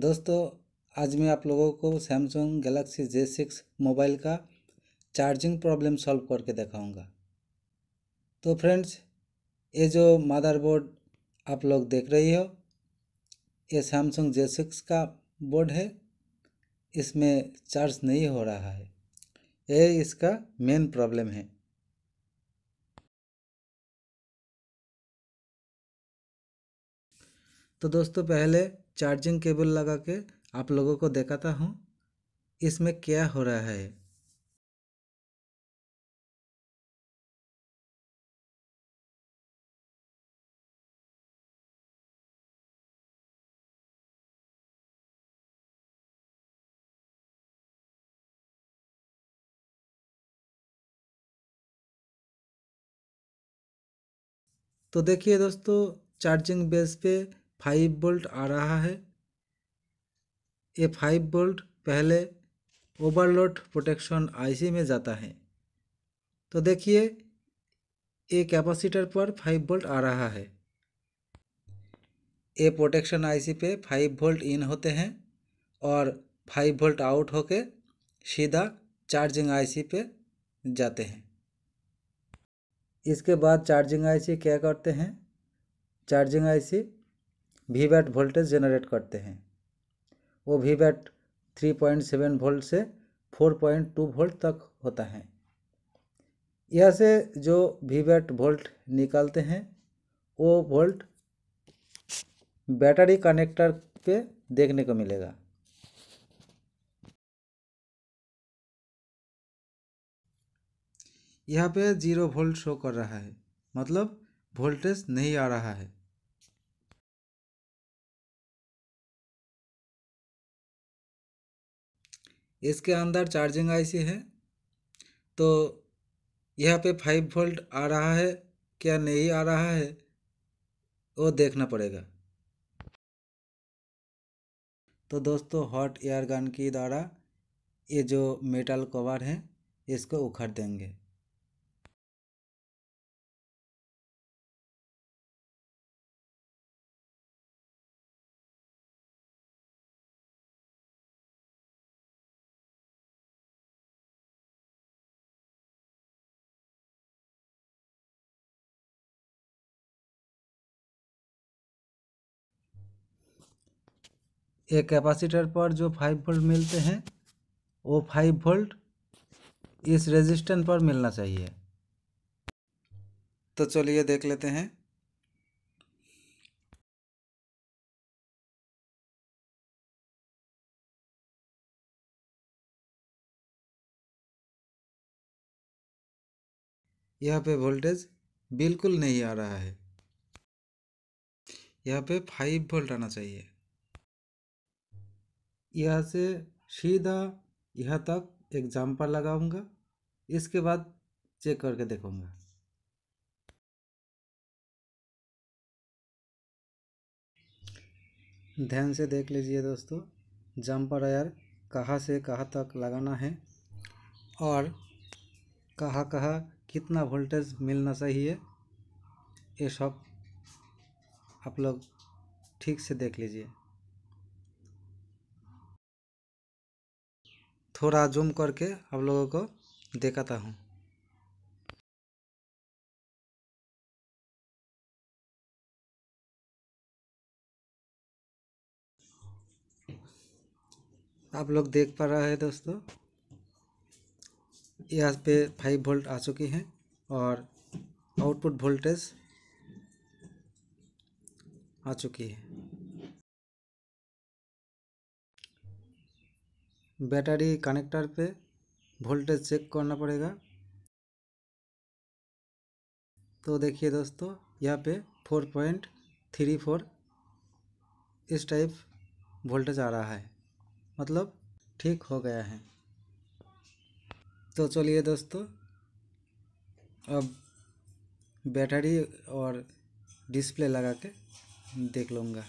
दोस्तों आज मैं आप लोगों को Samsung Galaxy J six mobile का चार्जिंग प्रॉब्लम सॉल्व करके दिखाऊंगा तो फ्रेंड्स ये जो मदरबोर्ड आप लोग देख रही हो ये सैमसंग जे सिक्स का बोर्ड है इसमें चार्ज नहीं हो रहा है ये इसका मेन प्रॉब्लम है तो दोस्तों पहले चार्जिंग केबल लगा के आप लोगों को दिखाता हूँ इसमें क्या हो रहा है तो देखिए दोस्तों चार्जिंग बेस पे फाइव वोल्ट आ रहा है ये फाइव वोल्ट पहले ओवरलोड प्रोटेक्शन आईसी में जाता है तो देखिए ये कैपेसिटर पर फाइव वोल्ट आ रहा है ये प्रोटेक्शन आईसी पे फाइव वोल्ट इन होते हैं और फाइव वोल्ट आउट होके सीधा चार्जिंग आईसी पे जाते हैं इसके बाद चार्जिंग आईसी क्या करते हैं charging IC V BAT voltage generate करते हैं वो V BAT three point seven volt से फोर पॉइंट टू वोल्ट तक होता है यह से जो वी वैट वोल्ट निकालते हैं वो वोल्ट बैटरी कनेक्टर पे देखने को मिलेगा यहाँ पे जीरो वोल्ट शो कर रहा है मतलब वोल्टेज नहीं आ रहा है इसके अंदर चार्जिंग आईसी है तो यहाँ पे फाइव वोल्ट आ रहा है क्या नहीं आ रहा है वो देखना पड़ेगा तो दोस्तों हॉट एयर गन की द्वारा ये जो मेटल कवर है इसको उखड़ देंगे एक कैपेसिटर पर जो फाइव वोल्ट मिलते हैं वो फाइव वोल्ट इस रेजिस्टेंस पर मिलना चाहिए तो चलिए देख लेते हैं यहाँ पे वोल्टेज बिल्कुल नहीं आ रहा है यहाँ पे फाइव वोल्ट आना चाहिए यहाँ से सीधा यहाँ तक एक जम्पर लगाऊंगा इसके बाद चेक करके देखूंगा ध्यान से देख लीजिए दोस्तों जम्पर आयर कहाँ से कहाँ तक लगाना है और कहाँ कहाँ कितना वोल्टेज मिलना चाहिए ये सब आप लोग ठीक से देख लीजिए थोड़ा जूम करके आप लोगों को दिखाता हूँ आप लोग देख पा रहा है दोस्तों यहाँ पे फाइव वोल्ट आ चुकी हैं और आउटपुट वोल्टेज आ चुकी है बैटरी कनेक्टर पे वोल्टेज चेक करना पड़ेगा तो देखिए दोस्तों यहाँ पे फोर पॉइंट थ्री फोर इस टाइप वोल्टेज आ रहा है मतलब ठीक हो गया है तो चलिए दोस्तों अब बैटरी और डिस्प्ले लगा के देख लूँगा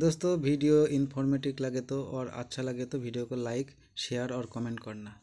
दोस्तों वीडियो इन्फॉर्मेटिव लगे तो और अच्छा लगे तो वीडियो को लाइक शेयर और कमेंट करना